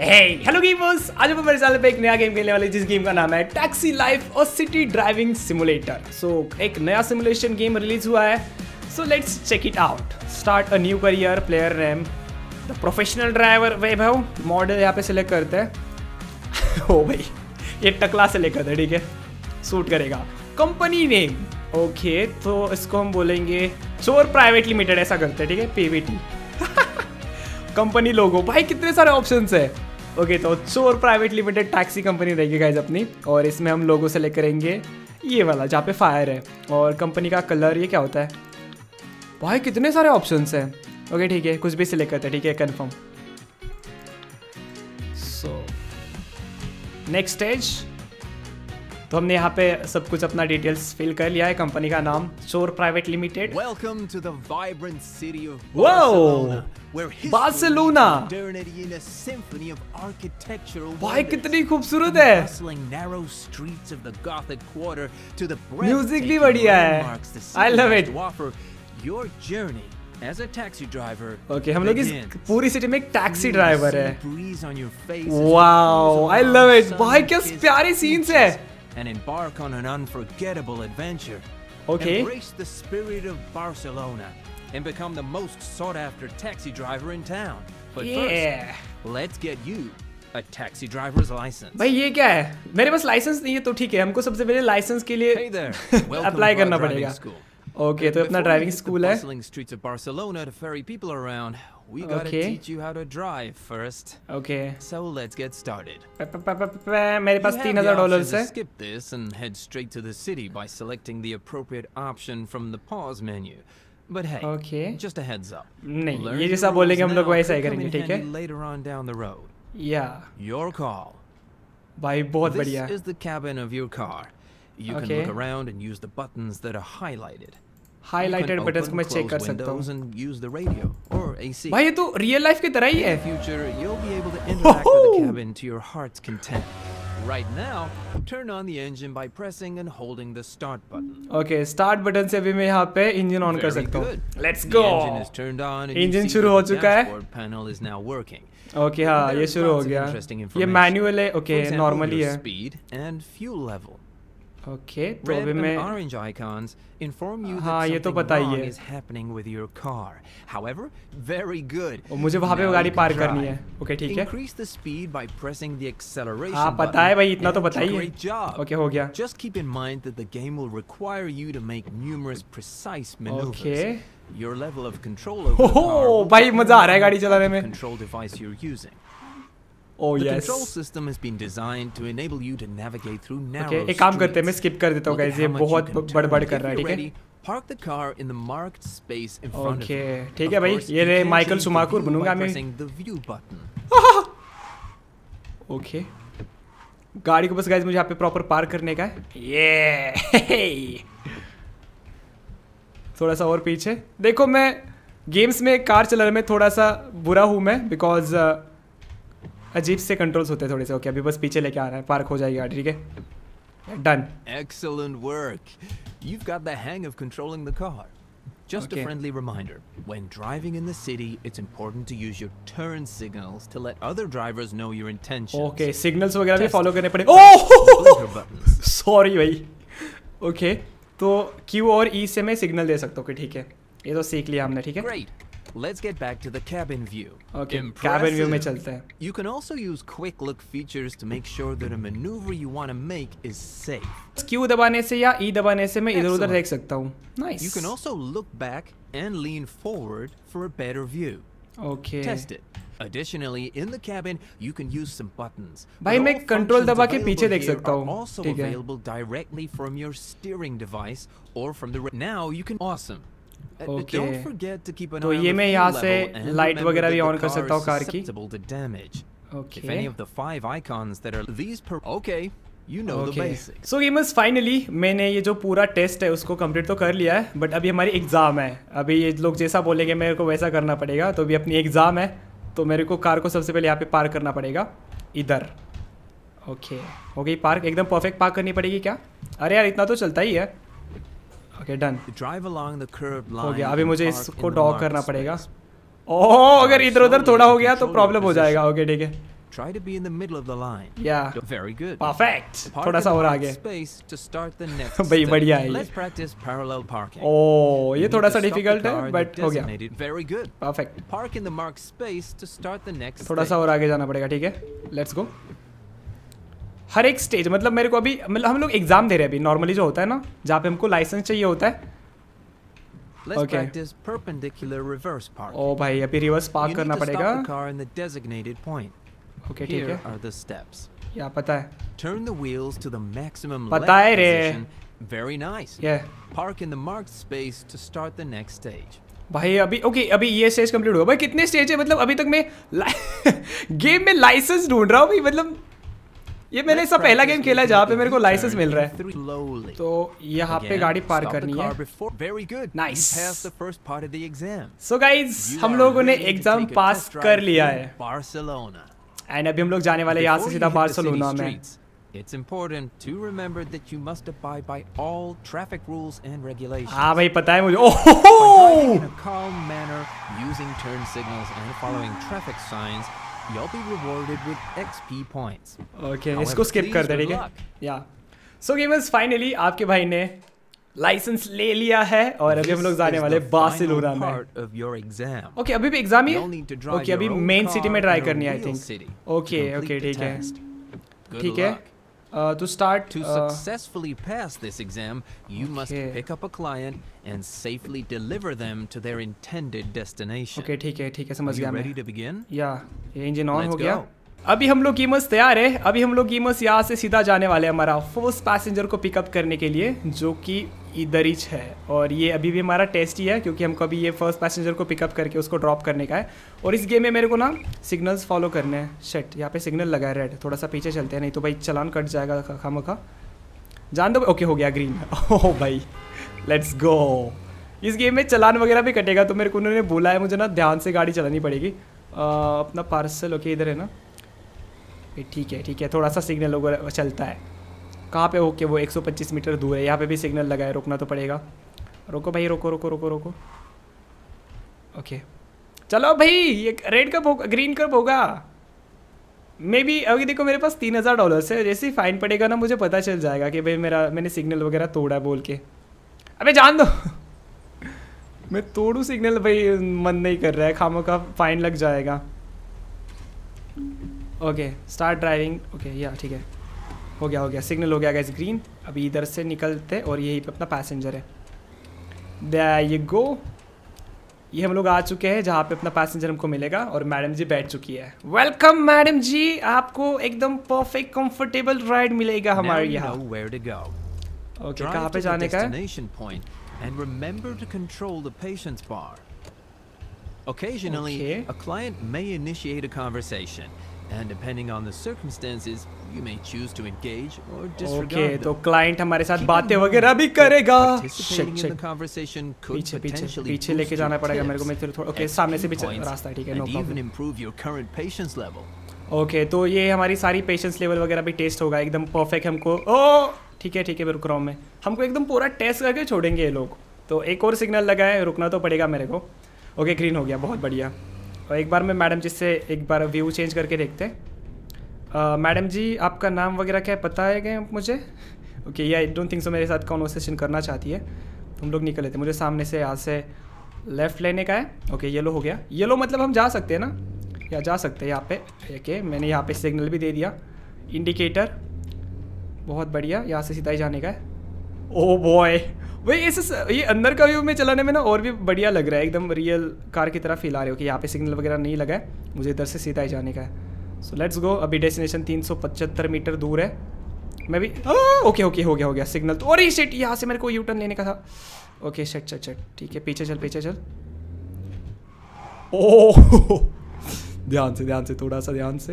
Hello gamers आज हम मेरे चैनल पे एक नया गेम खेलने वाले जिस गेम का नाम है टैक्सी लाइफ और सिटी ड्राइविंग सिमुलेटर सो एक नया सिमुलेशन गेम रिलीज हुआ है so let's check it out start a new career player रैम the professional driver Vaibhav model यहाँ पे सिलेक्ट करते हैं ओ भाई ये टकला से लेकर था ठीक है सूट करेगा कंपनी नेम ओके तो इसको हम बोलेंगे चोर प्राइवेट लिमिटेड ऐसा करते हैं ठीक है पीवीटी कंपनी लोगो भाई कितने सारे ऑप्शन है ओके तो Chor private limited taxi company रहेगी गाइज अपनी और इसमें हम लोगों से करेंगे ये वाला जहाँ पे फायर है और कंपनी का कलर ये क्या होता है भाई कितने सारे ऑप्शन है ओके ठीक है कुछ भी सिलेक्ट करते हैं ठीक है कन्फर्म सो नेक्स्ट स्टेज तो हमने यहाँ पे सब कुछ अपना डिटेल्स फिल कर लिया है कंपनी का नाम Chor private limited welcome to the vibrant city of Barcelona भाई कितनी खूबसूरत है म्यूजिक भी बढ़िया है I love it your journey as a taxi driver. Okay, हम लोग इस पूरी सिटी में एक टैक्सी ड्राइवर है. वाओ, आई लव इट भाई क्या प्यारे सीन्स है. and embark on an unforgettable adventure. Okay. Embrace the spirit of Barcelona and become the most sought-after taxi driver in town. But yeah. first, let's get you a taxi driver's license. भाई ये क्या है? मेरे पास license नहीं है तो ठीक है हमको सबसे पहले license के लिए apply करना पड़ेगा. okay, तो अपना driving school है. Streets of Barcelona to ferry people around, we gotta okay. teach you how to drive first. Okay. So let's get started. मेरे पास तीन Skip this and head straight to the city by selecting the appropriate option from the pause menu. But hey, okay. just a heads up. नहीं ये जैसा बोलेंगे हम लोग करेंगे Later on down the road. Yeah. Your call. भाई बहुत This is the cabin of your car. You okay. can look around and use the buttons that are highlighted. Highlighted buttons को मैं चेक कर सकता हूं भाई ये तो रियल लाइफ की तरह ही है future you'll be able to interact with the cabin to your heart's content Right now, turn on the engine by pressing and holding the start button. Okay, start button से अभी मैं यहाँ पे engine on कर सकता हूँ. Let's go. Engine शुरू हो चुका है. Panel is now working. Okay हाँ ये शुरू हो गया. ये मैनुअल है. Okay नॉर्मली है. Speed and fuel level. Okay तो अभी मैं ऑरेंज आइकॉन्स इन्फॉर्म यू हां ये तो बताइए is happening with your car however very good और मुझे वहां पे गाड़ी पार करनी है ओके ठीक है increase the speed by pressing the acceleration हां पता है भाई इतना तो बताइए ओके हो गया just keep in mind that the game will require you to make numerous precise manoeuvres okay your level of control over भाई मजा आ रहा है गाड़ी चलाने में control device you are using oh, the yes. control system has been designed to enable you to navigate through narrow okay, एक काम करते हैं मैं skip कर देता हूँ guys ये बहुत बड़बड़ कर रहा है ठीक है Park the car in the marked space in front okay, of you. ठीक है भाई ये रहे माइकल सुमाकुर बनूंगा मैं the view button. ओके गाड़ी को बस गाइस मुझे यहाँ पे प्रॉपर पार्क करने का है ये थोड़ा सा और पीछे देखो मैं गेम्स में कार चलाने में थोड़ा सा बुरा हूँ मैं बिकॉज uh, अजीब से कंट्रोल्स होते हैं थोड़े से ओके अभी बस पीछे लेके आ रहा है पार्क हो जाएगी ठीक है done excellent work you got the hang of controlling the car Just okay. a friendly reminder, when driving in the city, it's important to use your turn signals to let other drivers know your intentions. Okay, signals वगैरह भी follow करने पड़े. Oh! Sorry भाई. Okay, तो Q और E से मैं signal दे सकता हूँ कि ठीक है. ये तो सीख लिया हमने ठीक है. Great. Let's get back to the cabin view. Okay, cabin view mein chalte hain. You can also use quick look features to make sure that a maneuver you want to make is safe. Q दबाने से या E दबाने से मैं इधर-उधर देख सकता हूं. Nice. You can also look back and lean forward for a better view. Okay. Test it. Additionally, in the cabin, you can use some buttons. भाई मैं Control दबा के पीछे देख सकता हूँ. Also available directly from your steering device or from the. Now you can. Awesome. Okay uh, तो ये मैं यहाँ से लाइट वगैरह भी ऑन कर सकता हूँ कार की Okay. If You know okay. the basics. So gamers finally मैंने ये जो पूरा टेस्ट है उसको कंप्लीट तो कर लिया है बट अभी हमारी एग्जाम है अभी ये लोग जैसा बोलेंगे मेरे को वैसा करना पड़ेगा तो अभी अपनी एग्जाम है तो मेरे को कार को सबसे पहले यहाँ पे पार्क करना पड़ेगा इधर ओके okay. हो गई पार्क एकदम परफेक्ट पार्क करनी पड़ेगी क्या अरे यार इतना तो चलता ही है ओके डन हो गया अभी मुझे इसको डॉग करना पड़ेगा ओह अगर इधर उधर थोड़ा हो गया तो प्रॉब्लम हो जाएगा ओके ठीक है Try to be in the middle of the line. Yeah. Very good. Perfect. थोड़ा सा और आगे. Space to start the next. भाई बढ़िया है. Let's practice parallel parking. Oh, ये थोड़ा सा difficult है, but हो गया. Very good. Perfect. Park in the marked space to start the next. थोड़ा सा और आगे जाना पड़ेगा, ठीक है? Let's go. हर एक स्टेज मतलब मेरे को अभी मतलब हम लोग एग्जाम दे रहे हैं अभी नॉर्मली जो होता है ना जहाँ पे हमको लाइसेंस चाहिए होता है okay. ओ भाई अभी रिवर्स पार्क करना पड़ेगा ओके है पता है पता है भाई अभी ओके okay, अभी ये स्टेज कंप्लीट हुआ भाई कितने स्टेज है मतलब अभी तक मैं गेम में लाइसेंस ढूंढ रहा हूँ मतलब ये मैंने इसका पहला गेम खेला है जहाँ पे मेरे को लाइसेंस मिल रहा है तो यहाँ पे गाड़ी पार करनी है नाइस सो गाइज हम लोगों ने एग्जाम पास कर लिया है एंड अभी हम लोग जाने वाले यहाँ से सीधा बार्सिलोना में It's important to remember that you must abide by all traffic rules and regulations. Ah, bhai pata hai mujhe. Oh! in a calm manner, using turn signals and following traffic signs, you'll be rewarded with XP points. Okay, However, इसको skip कर दे ठीक है? Yeah. So gamers, finally आपके भाई ने licence ले लिया है और अभी हम लोग जाने वाले बार्सिलोना में ओके okay, अभी भी एग्जाम ही ओके okay, अभी मेन सिटी में ट्राई करनी आई थिंक ओके ओके ठीक है ठीक है Uh, to start to uh, successfully pass this exam you okay. must pick up a client and safely deliver them to their intended destination okay take hai take hai samajh gaya main ready to begin yeah engine on Let's gaya अभी हम लोग कीमस तैयार है अभी हम लोग कीमस यहाँ से सीधा जाने वाले हैं हमारा फर्स्ट पैसेंजर को पिकअप करने के लिए जो कि इधर ही है और ये अभी भी हमारा टेस्ट ही है क्योंकि हमको अभी ये फर्स्ट पैसेंजर को पिकअप करके उसको ड्रॉप करने का है और इस गेम में मेरे को ना सिग्नल्स फॉलो करने हैं शर्ट यहाँ पे सिग्नल लगा है रेड थोड़ा सा पीछे चलते हैं नहीं तो भाई चलान कट जाएगा खा मखा जान दो ओके हो गया ग्रीन ओह oh, भाई लेट्स गो इस गेम में चलान वगैरह भी कटेगा तो मेरे को उन्होंने बोला है मुझे ना ध्यान से गाड़ी चलानी पड़ेगी अपना पार्सल ओके इधर है ना ठीक है ठीक है थोड़ा सा सिग्नल वगैरह चलता है कहाँ पे ओके वो 125 मीटर दूर है यहाँ पे भी सिग्नल लगा है रोकना तो पड़ेगा रोको भाई रोको रोको रोको रोको ओके चलो भाई ये रेड कब होगा ग्रीन कब होगा मे बी अभी देखो मेरे पास तीन हज़ार डॉलर्स है जैसे ही फाइन पड़ेगा ना मुझे पता चल जाएगा कि भाई मेरा मैंने सिग्नल वगैरह तोड़ा है बोल के अबे जान दो मैं तोड़ू सिग्नल भाई मन नहीं कर रहा है खामों का फाइन लग जाएगा ओके स्टार्ट ड्राइविंग ओके या ठीक है हो गया हो गया सिग्नल हो गया गैस ग्रीन अभी इधर से निकलते और यही पे अपना पैसेंजर है ये गो ये हम लोग आ चुके हैं जहाँ पे अपना पैसेंजर हमको मिलेगा और मैडम जी बैठ चुकी है वेलकम मैडम जी आपको एकदम परफेक्ट कंफर्टेबल राइड मिलेगा हमारे यहाँ ओके कहाँ पे जाने का And remember to control the patient's bar. Occasionally, okay. a client may initiate a conversation, and depending on the circumstances you may choose to engage or disregard okay तो so client हमारे साथ बातें वगैरह भी करेगा शिट शिट conversation could पीछे पीछे पीछे लेके जाना पड़ेगा मेरे को मैं थोड़ा ओके सामने से पीछे रास्ता है No problem. And even improve your current patience level okay तो ये हमारी सारी पेशेंस लेवल वगैरह भी टेस्ट होगा एकदम परफेक्ट हमको ओ ठीक है ठीक है मैं रुक रहा हूँ मैं हमको एकदम पूरा टेस्ट करके छोड़ेंगे ये लोग तो एक और सिग्नल लगाए रुकना तो पड़ेगा मेरे को ओके okay, ग्रीन हो गया बहुत बढ़िया और एक बार मैं मैडम जी से एक बार व्यू चेंज करके देखते हैं मैडम जी आपका नाम वगैरह क्या है पता है क्या मुझे ओके या आई डोंट थिंक सो मेरे साथ कॉन्वर्सेशन करना चाहती है हम लोग निकल लेते मुझे सामने से यहाँ से लेफ़्ट लेने का है ओके okay, येलो हो गया येलो मतलब हम जा सकते हैं ना या जा सकते हैं यहाँ पे ओके okay, मैंने यहाँ पे सिग्नल भी दे दिया इंडिकेटर बहुत बढ़िया यहाँ से सीधा ही जाने का है ओ oh बॉय वही इस ये अंदर का व्यू में चलाने में ना और भी बढ़िया लग रहा है एकदम रियल कार की तरह फील आ रही हो कि यहाँ पे सिग्नल वगैरह नहीं लगा है मुझे इधर से सीधा ही जाने का है सो लेट्स गो अभी डेस्टिनेशन तीन सौ पचहत्तर मीटर दूर है मैं भी ओके ओके हो गया हो गया सिग्नल तो अरे शेट यहाँ से मेरे को यू टर्न लेने का था ओके शेट शेट शेट ठीक है पीछे चल पीछे चल ओ oh! ध्यान से ध्यान से थोड़ा सा ध्यान से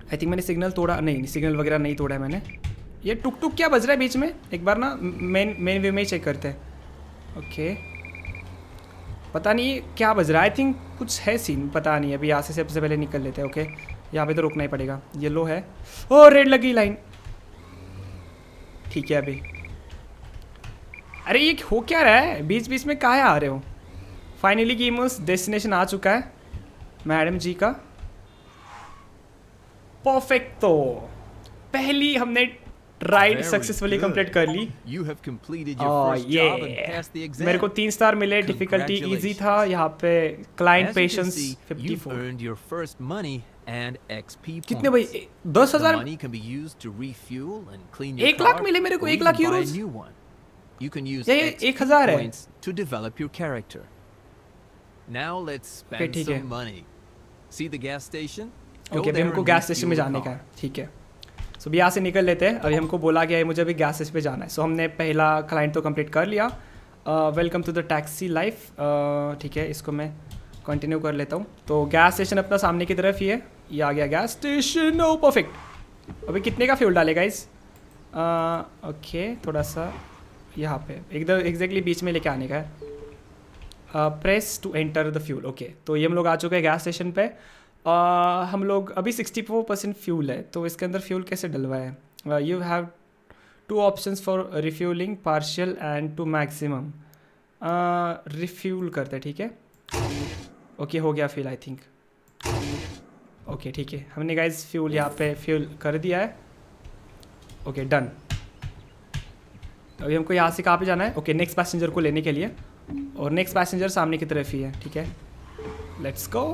आई थिंक मैंने सिग्नल तोड़ा नहीं सिग्नल वगैरह नहीं तोड़ा है मैंने ये टुक टुक क्या बज रहा है बीच में एक बार ना मेन मेन व्यू में ही चेक करते हैं ओके पता नहीं क्या बज रहा है आई थिंक कुछ है सीन पता नहीं अभी यहाँ से सबसे पहले निकल लेते हैं ओके यहाँ पे तो रुकना ही पड़ेगा येलो है ओ रेड लगी लाइन ठीक है अभी अरे ये हो क्या रहा है बीच बीच में कहा आ रहे हो फाइनली गेमर्स डेस्टिनेशन आ चुका है मैडम जी का परफेक्ट तो पहली हमने राइड सक्सेसफुली कंप्लीट कर ली you have completed your first job and the exam मेरे को 3 स्टार मिले डिफिकल्टी इजी था यहां पे client patience 54 you earned your first money and XP कितने भाई 10000 money can be used to refuel and दस हजार 1 लाख मिले मेरे को 1 lakh euros you can use 1000 है to develop your character now let's spend some money see the gas station okay हमको gas station में जाने का है ठीक है सो so, भी यहाँ से निकल लेते हैं अभी हमको बोला गया है मुझे अभी गैस पे जाना है सो so, हमने पहला क्लाइंट तो कंप्लीट कर लिया welcome to the taxi life ठीक है इसको मैं कंटिन्यू कर लेता हूँ तो गैस स्टेशन अपना सामने की तरफ ही है ये आ गया गैस स्टेशन ओ परफेक्ट अभी कितने का फ्यूल डालेगा इस ओके uh, थोड़ा सा यहाँ पे एकदम एग्जैक्टली बीच में लेके आने का है press to enter the fuel okay तो ये हम लोग आ चुके हैं गैस स्टेशन पे हम लोग अभी सिक्सटी फोर परसेंट फ्यूल है तो इसके अंदर फ्यूल कैसे डलवाए you have two option for refuelling partial and to maximum refuel करते हैं ठीक है ओके okay, हो गया फ्यूल आई थिंक ओके ठीक है हमने गाइज फ्यूल यहाँ पे फ्यूल कर दिया है ओके डन अभी हमको यहाँ से कहाँ पे जाना है ओके नेक्स्ट पैसेंजर को लेने के लिए और नेक्स्ट पैसेंजर सामने की तरफ ही है ठीक है लेट्स गो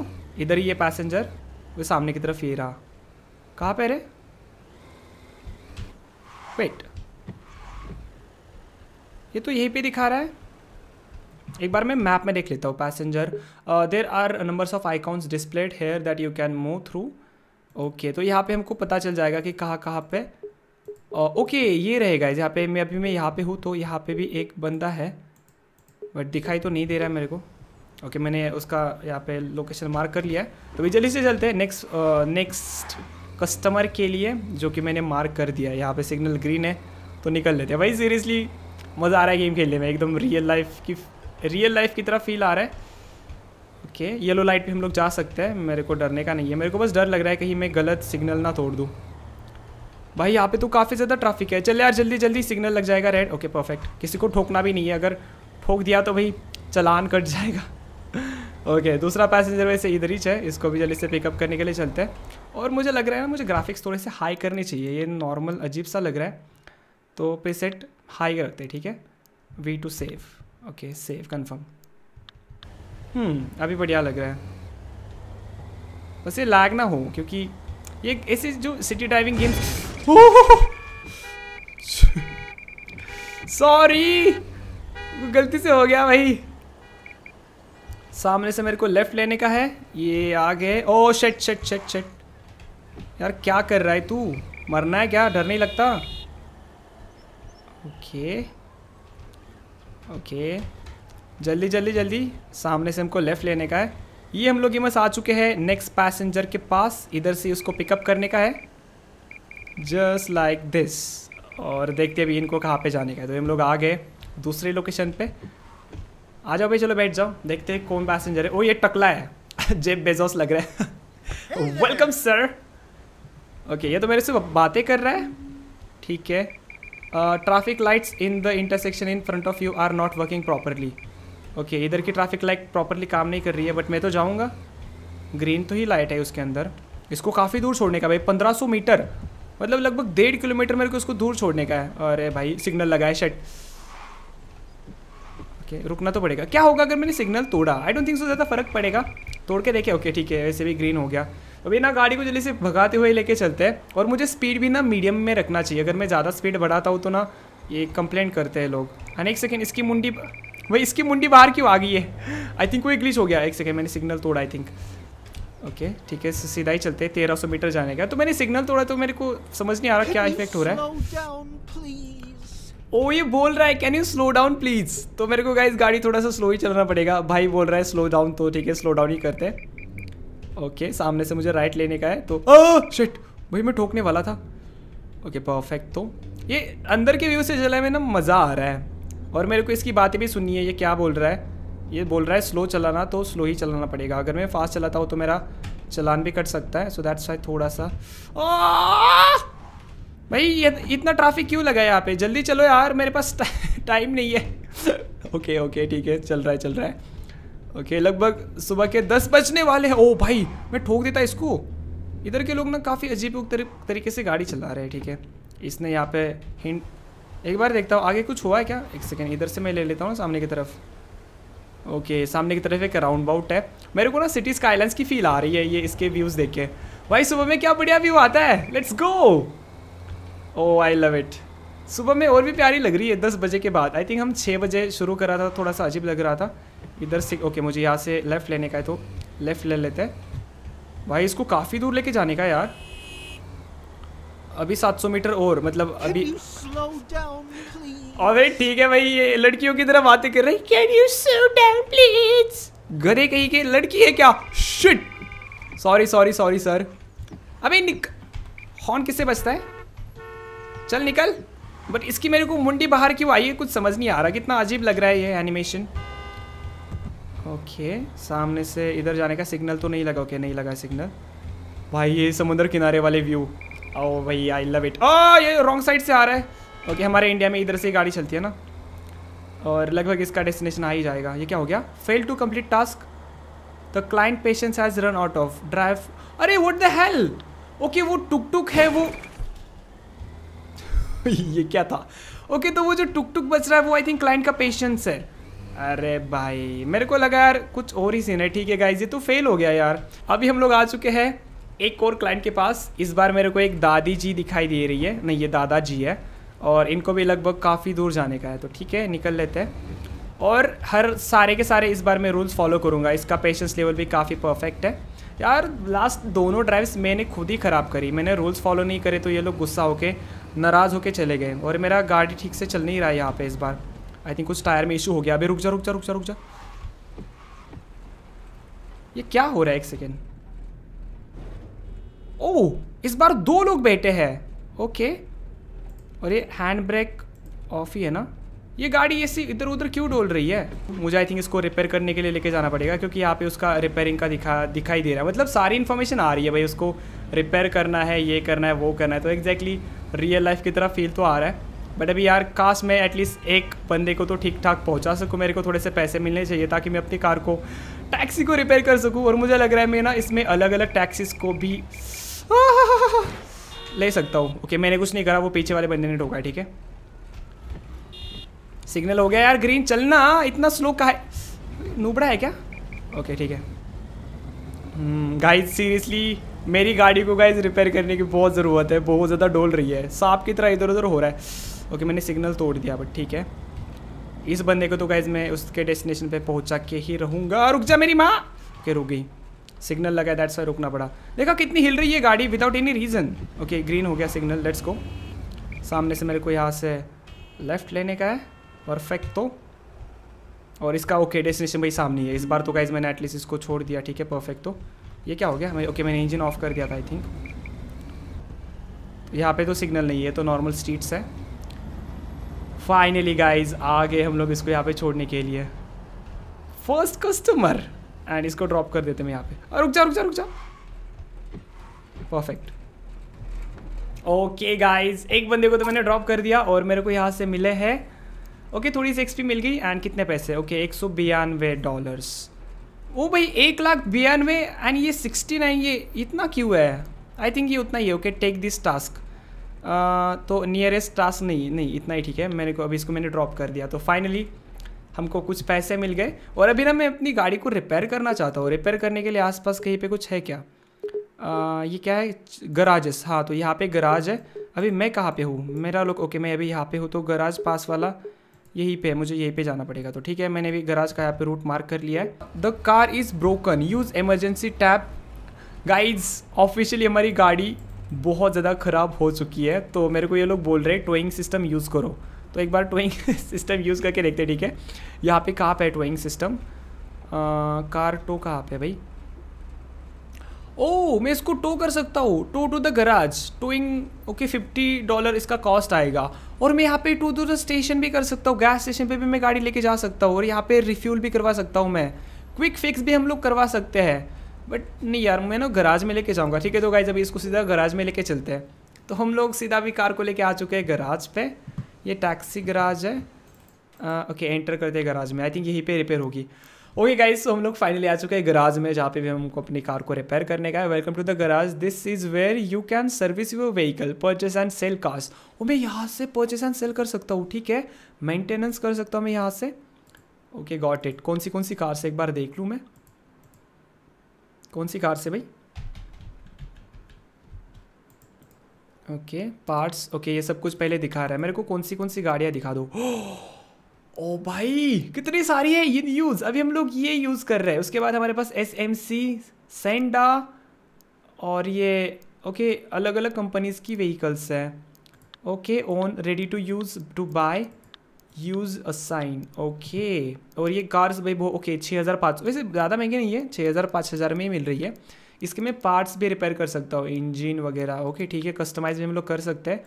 इधर ही ये पैसेंजर वो सामने की तरफ ये रहा कहाँ पे रे वेट ये तो यहीं पे दिखा रहा है एक बार मैं मैप में देख लेता हूँ passenger there are numbers of icons displayed here that you can move through okay तो यहाँ पे हमको पता चल जाएगा कि कहाँ कहाँ पे ओके uh, okay, ये रहेगा जहाँ पे मैं अभी मैं यहाँ पे हूँ तो यहाँ पे भी एक बंदा है बट दिखाई तो नहीं दे रहा है मेरे को ओके मैंने उसका यहाँ पे लोकेशन मार्क कर लिया है तो अभी जल्दी से चलते हैं नेक्स्ट नेक्स्ट कस्टमर के लिए जो कि मैंने मार्क कर दिया है यहाँ पर सिग्नल ग्रीन है तो निकल लेते हैं भाई सीरियसली मज़ा आ रहा है गेम खेलने में एकदम रियल लाइफ की रियल लाइफ की तरह फील आ रहा है ओके येलो लाइट पे हम लोग जा सकते हैं मेरे को डरने का नहीं है मेरे को बस डर लग रहा है कहीं मैं गलत सिग्नल ना तोड़ दूँ भाई यहाँ पे तो काफ़ी ज़्यादा ट्रैफिक है चल यार जल्दी जल्दी सिग्नल लग जाएगा रेड ओके परफेक्ट किसी को ठोकना भी नहीं है अगर ठोक दिया तो भाई चलान कट जाएगा ओके दूसरा पैसेंजर वैसे इधर ही है इसको भी जल्दी से पिकअप करने के लिए चलते हैं और मुझे लग रहा है ना मुझे ग्राफिक्स थोड़े से हाई करने चाहिए ये नॉर्मल अजीब सा लग रहा है तो प्रीसेट हाई रखते हैं ठीक है V to save okay save confirm hmm अभी बढ़िया लग रहा है बस ये लैग ना हो क्योंकि ये ऐसे जो सिटी ड्राइविंग गेम्स सॉरी गलती से हो गया भाई सामने से मेरे को लेफ़्ट लेने का है ये आ गए ओ शेट शेट शेट शेट यार क्या कर रहा है तू मरना है क्या डर नहीं लगता ओके ओके जल्दी जल्दी जल्दी सामने से हमको लेफ़्ट लेने का है ये हम लोग ये बस आ चुके हैं नेक्स्ट पैसेंजर के पास इधर से उसको पिकअप करने का है जस्ट लाइक दिस और देखते अभी इनको कहाँ पे जाने का है तो हम लोग आ गए दूसरे लोकेशन पे आ जाओ भाई चलो बैठ जाओ देखते हैं कौन पैसेंजर है ओ ये टकला है जेब बेजोस लग रहा है वेलकम सर ओके ये तो मेरे से बातें कर रहा है ठीक है traffic lights in the intersection in front of you are not working properly okay इधर की ट्रैफिक लाइट प्रॉपरली काम नहीं कर रही है बट मैं तो जाऊँगा ग्रीन तो ही लाइट है उसके अंदर इसको काफ़ी दूर छोड़ने का भाई पंद्रह मीटर मतलब लगभग डेढ़ किलोमीटर मेरे को उसको दूर छोड़ने का है अरे भाई सिग्नल लगाए शट ओके okay, रुकना तो पड़ेगा क्या होगा अगर मैंने सिग्नल तोड़ा आई डोंट थिंक सो ज़्यादा फ़र्क पड़ेगा तोड़ के देखे ओके okay, ठीक है वैसे भी ग्रीन हो गया अभी ना गाड़ी को जल्दी से भगाते हुए लेके चलते हैं और मुझे स्पीड भी ना मीडियम में रखना चाहिए अगर मैं ज़्यादा स्पीड बढ़ाता हूँ तो ना ये कंप्लेंट करते हैं लोग हाँ एक सेकेंड इसकी मुंडी भाई इसकी मुंडी बाहर क्यों आ गई है आई थिंक कोई ग्लिच हो गया एक सेकेंड मैंने सिग्नल तोड़ा आई थिंक ओके ठीक है सीधा ही चलते हैं तेरह मीटर जाने का तो मैंने सिग्नल तोड़ा तो मेरे को समझ नहीं आ रहा क्या इफेक्ट हो रहा है ओ ये बोल रहा है can you slow down please तो मेरे को गाइज गाड़ी थोड़ा सा स्लो ही चलाना पड़ेगा भाई बोल रहा है स्लो डाउन तो ठीक है स्लो डाउन ही करते हैं ओके okay, सामने से मुझे राइट लेने का है तो शिट भाई मैं ठोकने वाला था ओके okay, परफेक्ट तो ये अंदर के व्यू से चला में ना मज़ा आ रहा है और मेरे को इसकी बातें भी सुननी है ये क्या बोल रहा है ये बोल रहा है स्लो चलाना तो स्लो ही चलाना पड़ेगा अगर मैं फास्ट चलाता हूँ तो मेरा चलान भी कट सकता है सो दैट्स वाई थोड़ा सा भाई ये इतना ट्रैफिक क्यों लगा यहाँ पे जल्दी चलो यार मेरे पास टाइम नहीं है ओके ओके ठीक है चल रहा है चल रहा है ओके लगभग सुबह के दस बजने वाले हैं ओ भाई मैं ठोक देता इसको इधर के लोग ना काफ़ी अजीब तरीके से गाड़ी चला रहे हैं ठीक है इसने यहाँ पे हिंट एक बार देखता हूँ आगे कुछ हुआ है क्या एक सेकेंड इधर से मैं ले लेता हूँ सामने की तरफ ओके सामने की तरफ एक राउंड बाउट है मेरे को ना सिटी स्काईलाइंस की फील आ रही है ये इसके व्यूज़ देख के भाई सुबह में क्या बढ़िया व्यू आता है let's go oh I love it सुबह में और भी प्यारी लग रही है दस बजे के बाद आई थिंक हम छः बजे शुरू करा था थोड़ा सा अजीब लग रहा था इधर से ओके मुझे यहाँ से लेफ़्ट लेने का है तो लेफ़्ट ले लेते हैं भाई इसको काफ़ी दूर लेके जाने का यार अभी 700 मीटर और मतलब अभी अबे ठीक है भाई ये लड़कियों की तरह बातें कर रही can you slow down please घरे कहीं के लड़की है क्या shit sorry sorry sorry sir अबे निक हॉर्न किससे बचता है चल निकल बट इसकी मेरे को मुंडी बाहर क्यों आई है कुछ समझ नहीं आ रहा कितना अजीब लग रहा है ये एनिमेशन ओके सामने से इधर जाने का सिग्नल तो नहीं लगा ओके नहीं लगा सिग्नल भाई ये समुद्र किनारे वाले व्यू ओ भाई आई लव इट ओ ये रॉन्ग साइड से आ रहा है ओके हमारे इंडिया में इधर से गाड़ी चलती है ना और लगभग इसका डेस्टिनेशन आ ही जाएगा ये क्या हो गया fail to complete task the client patience has run out of drive अरे वट द हेल ओके वो टुक टुक है वो ये क्या था ओके okay, तो वो जो टुक टुक बच रहा है वो आई थिंक क्लाइंट का पेशेंस है अरे भाई मेरे को लगा यार कुछ और ही सीन है ठीक है गाइज ये तो फेल हो गया यार अभी हम लोग आ चुके हैं एक और क्लाइंट के पास इस बार मेरे को एक दादी जी दिखाई दे रही है नहीं ये दादाजी है और इनको भी लगभग काफ़ी दूर जाने का है तो ठीक है निकल लेते हैं और हर सारे के सारे इस बार मैं रूल्स फॉलो करूँगा इसका पेशेंस लेवल भी काफ़ी परफेक्ट है यार लास्ट दोनों ड्राइव्स मैंने खुद ही ख़राब करी मैंने रूल्स फॉलो नहीं करे तो ये लोग गुस्सा होके नाराज़ होके चले गए और मेरा गाड़ी ठीक से चल नहीं रहा है यहाँ पे इस बार आई थिंक कुछ टायर में इशू हो गया अभी रुक जा रुक जा रुक जा रुक जा ये क्या हो रहा है एक सेकेंड ओ oh, इस बार दो लोग बैठे हैं ओके और ये हैंड ब्रेक ऑफ ही है ना ये गाड़ी ऐसी इधर उधर क्यों डोल रही है मुझे आई थिंक इसको रिपेयर करने के लिए लेके जाना पड़ेगा क्योंकि यहाँ पे उसका रिपेयरिंग का दिखा दिखाई दे रहा है मतलब सारी इन्फॉर्मेशन आ रही है भाई उसको रिपेयर करना है ये करना है वो करना है तो एग्जैक्टली रियल लाइफ की तरह फील तो आ रहा है बट अभी यार काश मैं एटलीस्ट एक बंदे को तो ठीक ठाक पहुँचा सकूँ मेरे को थोड़े से पैसे मिलने चाहिए ताकि मैं अपनी कार को टैक्सी को रिपेयर कर सकूँ और मुझे लग रहा है मैं ना इसमें अलग अलग टैक्सीज को भी ले सकता हूँ ओके मैंने कुछ नहीं करा वो पीछे वाले बंदे ने ठोका ठीक है सिग्नल हो गया यार ग्रीन चलना इतना स्लो का है नूबड़ा है क्या ओके ठीक है गाइज hmm, सीरियसली मेरी गाड़ी को गाइज रिपेयर करने की बहुत ज़रूरत है बहुत ज़्यादा डोल रही है सांप की तरह इधर उधर हो रहा है ओके okay, मैंने सिग्नल तोड़ दिया बट ठीक है इस बंदे को तो गाइज मैं उसके डेस्टिनेशन पे पहुंचा के ही रहूँगा रुक जा मेरी माँ के रुक गई सिग्नल लगा दैट सा रुकना पड़ा देखा कितनी हिल रही है गाड़ी without any reason okay green हो गया सिग्नल लेट्स को सामने से मेरे को यहाँ से लेफ़्ट लेने का है परफेक्ट तो और इसका ओके डेस्टिनेशन भाई सामने है इस बार तो गाइज मैंने एटलीस्ट इसको छोड़ दिया ठीक है परफेक्ट तो ये क्या हो गया हमें ओके मैंने इंजन ऑफ कर दिया था आई थिंक यहाँ पे तो सिग्नल नहीं है तो नॉर्मल स्ट्रीट्स है फाइनली गाइज आ गए हम लोग इसको यहाँ पे छोड़ने के लिए फर्स्ट कस्टमर एंड इसको ड्रॉप कर देते हैं यहाँ पे और रुक जा रुक जा रुक जा परफेक्ट ओके गाइज एक बंदे को तो मैंने ड्रॉप कर दिया और मेरे को यहाँ से मिले हैं ओके थोड़ी सी एक्सपी मिल गई एंड कितने पैसे ओके एक सौ बयानवे डॉलर्स ओ भाई एक लाख बयानवे एंड ये सिक्सटी नाइन ये इतना क्यों है आई थिंक ये उतना ही है ओके टेक दिस टास्क तो नियरेस्ट टास्क नहीं नहीं इतना ही ठीक है मैंने को अभी इसको मैंने ड्रॉप कर दिया तो फाइनली हमको कुछ पैसे मिल गए और अभी ना मैं अपनी गाड़ी को रिपेयर करना चाहता हूँ रिपेयर करने के लिए आसपास कहीं पे कुछ है क्या आ, uh, ये क्या है गराजेस हाँ तो यहाँ पे गराज है अभी मैं कहाँ पे हूँ मेरा लोग ओके मैं अभी यहाँ पे हूँ तो गराज पास वाला यहीं पे है मुझे यहीं पे जाना पड़ेगा तो ठीक है मैंने भी गराज का यहाँ पे रूट मार्क कर लिया है the car is broken use emergency tap guides officially हमारी गाड़ी बहुत ज़्यादा ख़राब हो चुकी है तो मेरे को ये लोग बोल रहे हैं टोइंग सिस्टम यूज़ करो तो एक बार टोइंग सिस्टम यूज़ करके देखते ठीक है यहाँ पे कहाँ पे है टोइंग सिस्टम कार टो कहाँ पे भाई ओ मैं इसको टो कर सकता हूँ tow to the garage towing okay fifty dollar इसका कॉस्ट आएगा और मैं यहाँ पे टू टू द स्टेशन भी कर सकता हूँ गैस स्टेशन पे भी मैं गाड़ी लेके जा सकता हूँ और यहाँ पे रिफ्यूल भी करवा सकता हूँ मैं क्विक फिक्स भी हम लोग करवा सकते हैं बट नहीं यार मैं ना गराज में लेके जाऊँगा ठीक है तो गाई जब इसको सीधा गराज में लेके चलते हैं तो हम लोग सीधा भी कार को लेके आ चुके हैं गराज पे ये टैक्सी गराज है ओके एंटर करते हैं गराज में आई थिंक यहीं पे रिपेयर होगी ओके गाइस तो हम लोग फाइनली आ चुके हैं गराज में जहाँ पे भी हमको अपनी कार को रिपेयर करने का है welcome to the garage this is where you can service your vehicle purchase and sell cars वो मैं यहाँ से परचेस एंड सेल कर सकता हूँ ठीक है मेंटेनेंस कर सकता हूँ मैं यहाँ से ओके गॉट इट कौन सी कौन सी कार से एक बार देख लूँ मैं कौन सी कार से भाई ओके पार्ट्स ओके ये सब कुछ पहले दिखा रहा है मेरे को कौन सी कौन सी गाड़ियाँ दिखा दो oh! ओ भाई कितनी सारी है ये यूज़ अभी हम लोग ये यूज़ कर रहे हैं उसके बाद हमारे पास एस एम सी सेंडा और ये ओके अलग अलग कंपनीज़ की व्हीकल्स है okay own ready to use to buy use a sign okay और ये कार्स भाई वो ओके छः हज़ार पाँच वैसे ज़्यादा महंगी नहीं है छः हज़ार पाँच हज़ार में ही मिल रही है इसके मैं पार्ट्स भी रिपेयर कर सकता हूँ इंजिन वगैरह ओके ठीक है कस्टमाइज भी हम लोग कर सकते हैं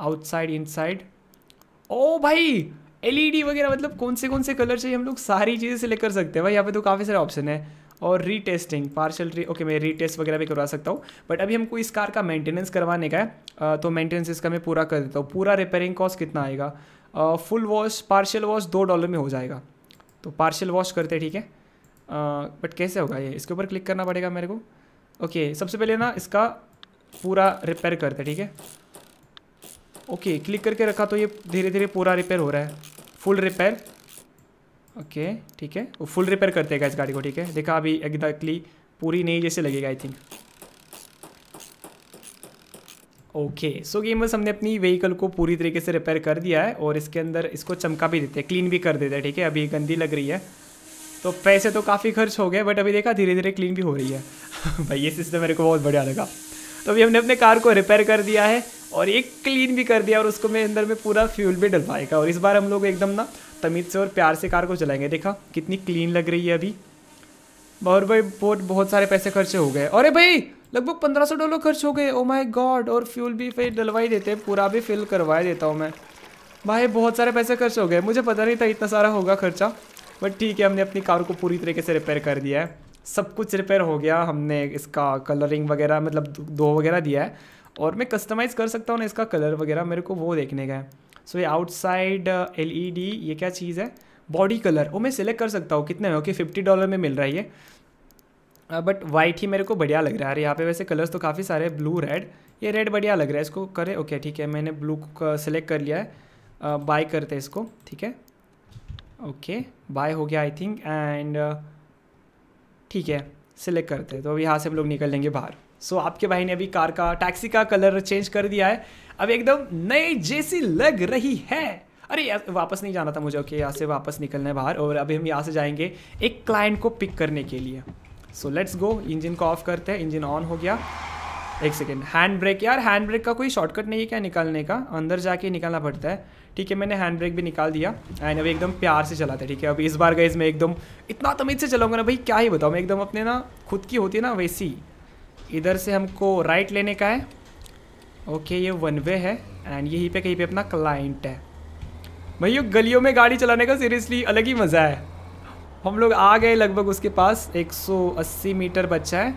आउटसाइड इनसाइड ओ भाई एलईडी e वगैरह मतलब कौन से कौन से कलर चाहिए हम लोग सारी चीज़ें सेलेक्ट कर सकते हैं भाई यहाँ पे तो काफ़ी सारे ऑप्शन है और रीटेस्टिंग पार्शल री ओके मैं रीटेस्ट वगैरह भी करवा सकता हूँ बट अभी हमको इस कार का मेंटेनेंस करवाने का है तो मेंटेनेंस इसका मैं पूरा कर देता हूँ पूरा रिपेयरिंग कॉस्ट कितना आएगा फुल वॉश पार्शल वॉश दो डॉलर में हो जाएगा तो पार्शल वॉश करते ठीक है बट कैसे होगा ये इसके ऊपर क्लिक करना पड़ेगा मेरे को ओके सबसे पहले ना इसका पूरा रिपेयर करते ठीक है ओके क्लिक करके रखा तो ये धीरे धीरे पूरा रिपेयर हो रहा है फुल रिपेयर ओके ठीक है वो फुल रिपेयर कर देगा इस गाड़ी को ठीक है देखा अभी एग्जैक्टली पूरी नहीं जैसे लगेगा I think okay so gamers हमने अपनी व्हीकल को पूरी तरीके से रिपेयर कर दिया है और इसके अंदर इसको चमका भी देते हैं क्लीन भी कर देते हैं ठीक है अभी गंदी लग रही है तो पैसे तो काफ़ी खर्च हो गए बट अभी देखा धीरे धीरे क्लीन भी हो रही है भाई ये सिस्टम मेरे को बहुत बढ़िया लगा तो अभी हमने अपने कार को रिपेयर कर दिया है और एक क्लीन भी कर दिया और उसको मैं अंदर में पूरा फ्यूल भी डलवाएगा और इस बार हम लोग एकदम ना तमीज़ से और प्यार से कार को चलाएंगे देखा कितनी क्लीन लग रही है अभी और भाई बहुत बहुत सारे पैसे खर्चे हो गए अरे भाई लगभग पंद्रह सौ डॉलर खर्च हो गए ओ माय गॉड और फ्यूल भी फिर डलवा ही देते हैं पूरा भी फिल करवा देता हूँ मैं भाई बहुत सारे पैसे खर्च हो गए मुझे पता नहीं था इतना सारा होगा खर्चा बट ठीक है हमने अपनी कार को पूरी तरीके से रिपेयर कर दिया है सब कुछ रिपेयर हो गया हमने इसका कलरिंग वगैरह मतलब दो वगैरह दिया है और मैं कस्टमाइज़ कर सकता हूँ ना इसका कलर वगैरह मेरे को वो देखने का है सो ये आउटसाइड एल uh, e ये क्या चीज़ है बॉडी कलर वो मैं सिलेक्ट कर सकता हूँ कितने में ओके फिफ्टी डॉलर में मिल रहा है ये बट uh, वाइट ही मेरे को बढ़िया लग रहा है अरे यहाँ पे वैसे कलर्स तो काफ़ी सारे ब्लू रेड ये रेड बढ़िया लग रहा है इसको करें ओके ठीक है मैंने ब्लू को सिलेक्ट uh, कर लिया है बाय करते हैं इसको ठीक है ओके बाय हो गया आई थिंक एंड ठीक है सिलेक्ट करते हैं तो अब यहाँ से हम लोग निकल लेंगे बाहर सो so, आपके भाई ने अभी कार का टैक्सी का कलर चेंज कर दिया है अब एकदम नए जैसी लग रही है अरे वापस नहीं जाना था मुझे ओके यहाँ से वापस निकलना है बाहर और अभी हम यहाँ से जाएंगे एक क्लाइंट को पिक करने के लिए सो लेट्स गो इंजन को ऑफ करते हैं इंजन ऑन हो गया एक सेकेंड हैंड ब्रेक यार हैंड ब्रेक का कोई शॉर्टकट नहीं है क्या निकालने का अंदर जाके निकालना पड़ता है ठीक है मैंने हैंड ब्रेक भी निकाल दिया एंड अभी एकदम प्यार से चलाते ठीक है अभी इस बार गए मैं एकदम इतना तमीज से चलाऊंगा ना भाई क्या ही बताऊँ मैं एकदम अपने ना खुद की होती है ना वैसी इधर से हमको राइट लेने का है ओके ये वन वे है एंड यहीं पे कहीं पे अपना क्लाइंट है भैया गलियों में गाड़ी चलाने का सीरियसली अलग ही मज़ा है हम लोग आ गए लगभग उसके पास 180 मीटर बचा है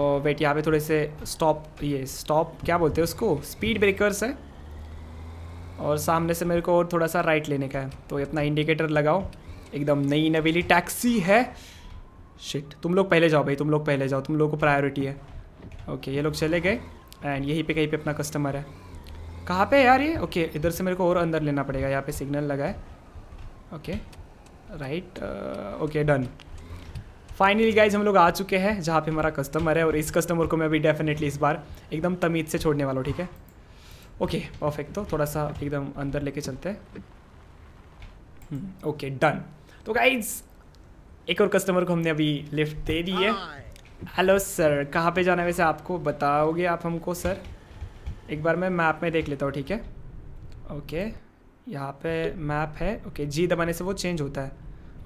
और वेट यहाँ पे थोड़े से स्टॉप ये स्टॉप क्या बोलते हैं उसको स्पीड ब्रेकर्स है और सामने से मेरे को और थोड़ा सा राइट लेने का है तो अपना इंडिकेटर लगाओ एकदम नई नवेली टैक्सी है शिट तुम लोग पहले जाओ भाई तुम लोग पहले जाओ तुम लोगों को प्रायोरिटी है ओके ये लोग चले गए एंड यहीं पे कहीं पे अपना कस्टमर है कहाँ पे यार ये ओके इधर से मेरे को और अंदर लेना पड़ेगा यहाँ पे सिग्नल लगा है okay right okay done finally guys हम लोग आ चुके हैं जहाँ पे हमारा कस्टमर है और इस कस्टमर को मैं अभी डेफिनेटली इस बार एकदम तमीज़ से छोड़ने वाला हूँ ठीक है ओके परफेक्ट तो थोड़ा सा एकदम अंदर लेके चलते हैं ओके hmm, डन तो गाइज एक और कस्टमर को हमने अभी लिफ्ट दे दी है हेलो सर कहाँ पे जाना है वैसे आपको बताओगे आप हमको सर एक बार मैं मैप में देख लेता हूँ ठीक है ओके यहाँ पे मैप है ओके जी दबाने से वो चेंज होता है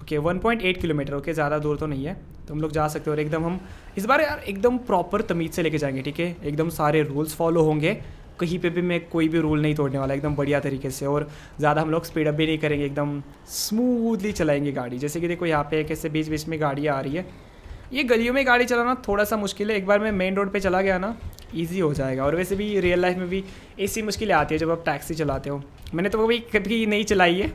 ओके 1.8 किलोमीटर ओके ज़्यादा दूर तो नहीं है तो हम लोग जा सकते हो और एकदम हम इस बार यार एकदम प्रॉपर तमीज़ से लेके जाएंगे ठीक है एकदम सारे रूल्स फॉलो होंगे कहीं पे भी मैं कोई भी रूल नहीं तोड़ने वाला एकदम बढ़िया तरीके से और ज़्यादा हम लोग स्पीड अप भी नहीं करेंगे एकदम स्मूथली चलाएंगे गाड़ी जैसे कि देखो यहाँ पे कैसे बीच बीच में गाड़ियाँ आ रही है ये गलियों में गाड़ी चलाना थोड़ा सा मुश्किल है एक बार मैं मेन रोड पर चला गया ना ईजी हो जाएगा और वैसे भी रियल लाइफ में भी ऐसी मुश्किलें आती है जब आप टैक्सी चलाते हो मैंने तो कभी कभी नहीं चलाई है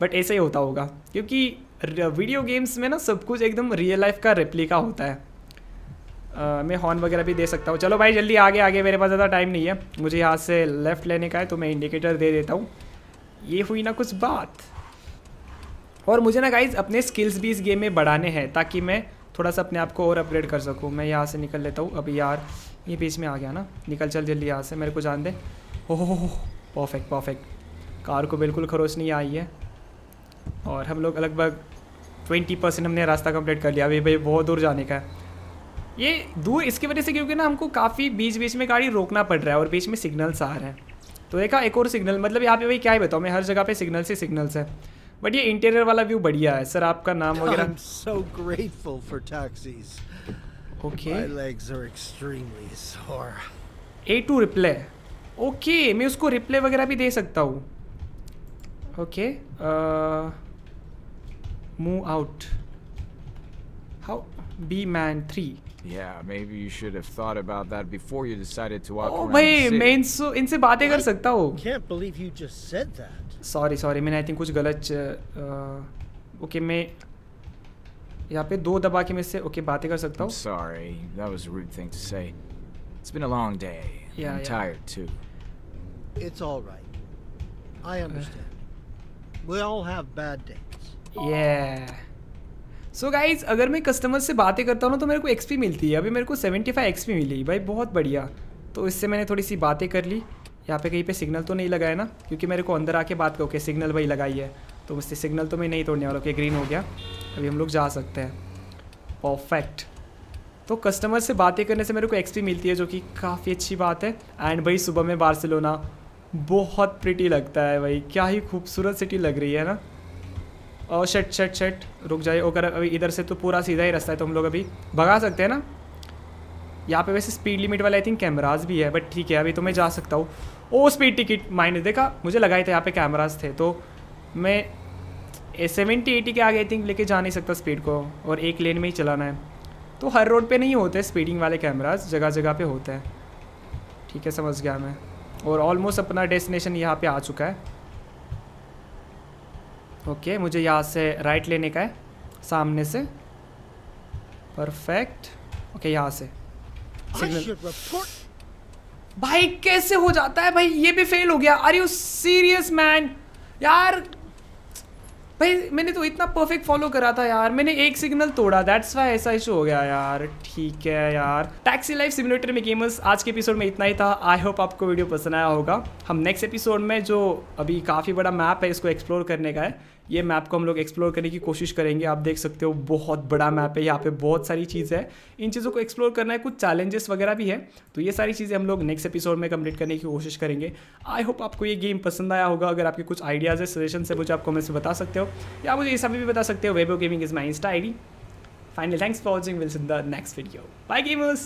बट ऐसा ही होता होगा क्योंकि वीडियो गेम्स में ना सब कुछ एकदम रियल लाइफ का रेप्लिका होता है आ, मैं हॉर्न वगैरह भी दे सकता हूँ चलो भाई जल्दी आगे आगे मेरे पास ज़्यादा टाइम नहीं है मुझे यहाँ से लेफ़्ट लेने का है तो मैं इंडिकेटर दे देता हूँ ये हुई ना कुछ बात और मुझे ना गाइज अपने स्किल्स भी इस गेम में बढ़ाने हैं ताकि मैं थोड़ा सा अपने आप को और अपग्रेड कर सकूँ मैं यहाँ से निकल लेता हूँ अभी यार ये बीच में आ गया ना निकल चल जल्दी यहाँ से मेरे को जान दे हो परफेक्ट परफेक्ट कार को बिल्कुल खरोश नहीं आई है और हम लोग लगभग ट्वेंटी परसेंट हमने रास्ता कंप्लीट कर लिया अभी भाई बहुत दूर जाने का है ये दूर इसकी वजह से क्योंकि ना हमको काफ़ी बीच बीच में गाड़ी रोकना पड़ रहा है और बीच में सिग्नल्स आ रहे हैं तो देखा एक और सिग्नल मतलब यहाँ पे भाई क्या ही बताओ मैं हर जगह पे सिग्नल से सिग्नल्स है बट ये इंटीरियर वाला व्यू बढ़िया है सर आपका नाम वगैरह so grateful for taxis. Okay. My legs are extremely sore. A2 replay okay okay, मैं उसको रिप्ले वगैरह भी दे सकता हूँ okay move out how be man three Yeah, maybe you should have thought about that before you decided to walk oh, around भाई मैं इनसे इनसे बातें कर सकता हूँ. Can't believe you just said that. Sorry, sorry, mean, I think कुछ गलत ओके मैं यहाँ पे दो दबा के मैं से ओके बातें कर सकता हूँ. Sorry, that was a rude thing to say. It's been a long day. Yeah, I'm yeah. tired too. It's all right. I understand. Uh, we all have bad days. Yeah. So so guys अगर मैं customer से बातें करता हूँ तो मेरे को XP मिलती है अभी मेरे को सेवेंटी फाइव एक्सपी मिली भाई बहुत बढ़िया तो इससे मैंने थोड़ी सी बातें कर ली यहाँ पे कहीं पे सिग्नल तो नहीं लगाया ना क्योंकि मेरे को अंदर आके बात करो कि सिग्नल भाई लगाई है तो उससे सिग्नल तो मैं नहीं तोड़ने वाला कि ग्रीन हो गया अभी हम लोग जा सकते हैं परफेक्ट तो कस्टमर से बातें करने से मेरे को एक्सपी मिलती है जो कि काफ़ी अच्छी बात है एंड भाई सुबह में बार्सिलोना बहुत प्रिटी लगता है भाई क्या ही खूबसूरत सिटी लग रही है ना और शट शट शट रुक जाए अगर अभी इधर से तो पूरा सीधा ही रास्ता है तो हम लोग अभी भगा सकते हैं ना यहाँ पे वैसे स्पीड लिमिट वाला आई थिंक कैमराज भी है बट ठीक है अभी तो मैं जा सकता हूँ ओ स्पीड टिकट माइनस देखा मुझे लगाए थे यहाँ पे कैमराज थे तो मैं सेवेंटी एटी के आगे आई थिंक लेके जा नहीं सकता स्पीड को और एक लेन में ही चलाना है तो हर रोड पे नहीं होते स्पीडिंग वाले कैमराज जगह जगह पे होते हैं ठीक है समझ गया मैं और ऑलमोस्ट अपना डेस्टिनेशन यहाँ पर आ चुका है ओके okay, मुझे यहाँ से राइट लेने का है सामने से परफेक्ट ओके okay, यहाँ से सिग्नल भाई कैसे हो जाता है भाई ये भी फेल हो गया आर यू सीरियस मैन यार भाई मैंने तो इतना परफेक्ट फॉलो करा था यार मैंने एक सिग्नल तोड़ा दैट्स वाई ऐसा इशू हो गया यार ठीक है यार टैक्सी लाइफ सिमुलेटर में गेमर्स आज के एपिसोड में इतना ही था आई होप आपको वीडियो पसंद आया होगा हम नेक्स्ट एपिसोड में जो अभी काफ़ी बड़ा मैप है इसको एक्सप्लोर करने का है ये मैप को हम लोग एक्सप्लोर करने की कोशिश करेंगे आप देख सकते हो बहुत बड़ा मैप है यहाँ पे बहुत सारी चीज़ है इन चीज़ों को एक्सप्लोर करना है कुछ चैलेंजेस वगैरह भी है तो ये सारी चीज़ें हम लोग नेक्स्ट एपिसोड में कंप्लीट करने की कोशिश करेंगे आई होप आपको ये गेम पसंद आया होगा अगर आपके कुछ आइडियाज़ है सजेशन से मुझे आप मैं बता सकते हो या मुझे इस भी बता सकते हो Webo gaming is my Insta I D finally thanks for watching we'll see in the next video bye gamers